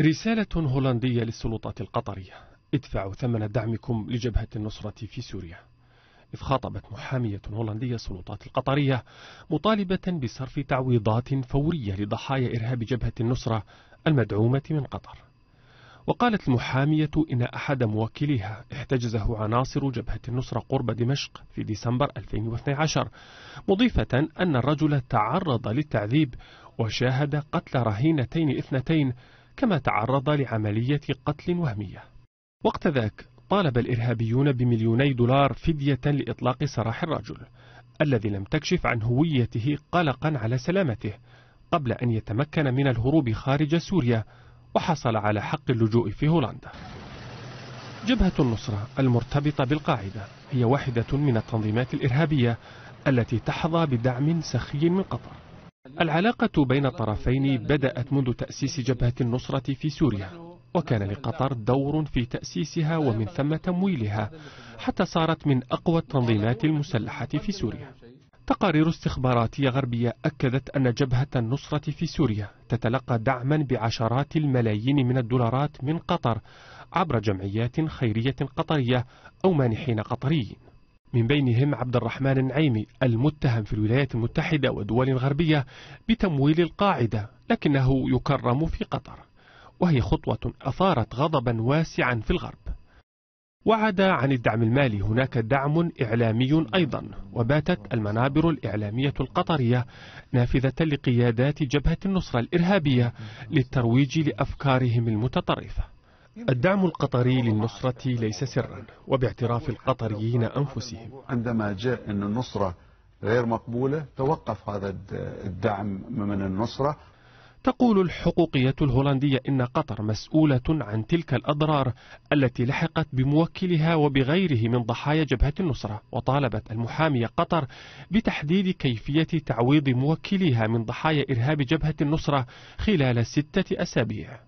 رسالة هولندية للسلطات القطرية ادفعوا ثمن دعمكم لجبهة النصرة في سوريا إذ خاطبت محامية هولندية السلطات القطرية مطالبة بصرف تعويضات فورية لضحايا إرهاب جبهة النصرة المدعومة من قطر وقالت المحامية إن أحد موكليها احتجزه عناصر جبهة النصرة قرب دمشق في ديسمبر 2012 مضيفة أن الرجل تعرض للتعذيب وشاهد قتل رهينتين اثنتين كما تعرض لعملية قتل وهمية وقت ذاك طالب الإرهابيون بمليوني دولار فدية لإطلاق سراح الرجل الذي لم تكشف عن هويته قلقا على سلامته قبل أن يتمكن من الهروب خارج سوريا وحصل على حق اللجوء في هولندا جبهة النصرة المرتبطة بالقاعدة هي واحدة من التنظيمات الإرهابية التي تحظى بدعم سخي من قطر العلاقة بين الطرفين بدأت منذ تأسيس جبهة النصرة في سوريا وكان لقطر دور في تأسيسها ومن ثم تمويلها حتى صارت من أقوى التنظيمات المسلحة في سوريا تقارير استخباراتية غربية أكدت أن جبهة النصرة في سوريا تتلقى دعما بعشرات الملايين من الدولارات من قطر عبر جمعيات خيرية قطرية أو مانحين قطريين من بينهم عبد الرحمن النعيمي المتهم في الولايات المتحدة ودول غربية بتمويل القاعدة لكنه يكرم في قطر وهي خطوة أثارت غضبا واسعا في الغرب وعد عن الدعم المالي هناك دعم إعلامي أيضا وباتت المنابر الإعلامية القطرية نافذة لقيادات جبهة النصرة الإرهابية للترويج لأفكارهم المتطرفة الدعم القطري للنصرة ليس سرا وباعتراف القطريين أنفسهم عندما جاء أن النصرة غير مقبولة توقف هذا الدعم من النصرة تقول الحقوقية الهولندية إن قطر مسؤولة عن تلك الأضرار التي لحقت بموكلها وبغيره من ضحايا جبهة النصرة وطالبت المحامية قطر بتحديد كيفية تعويض موكليها من ضحايا إرهاب جبهة النصرة خلال ستة أسابيع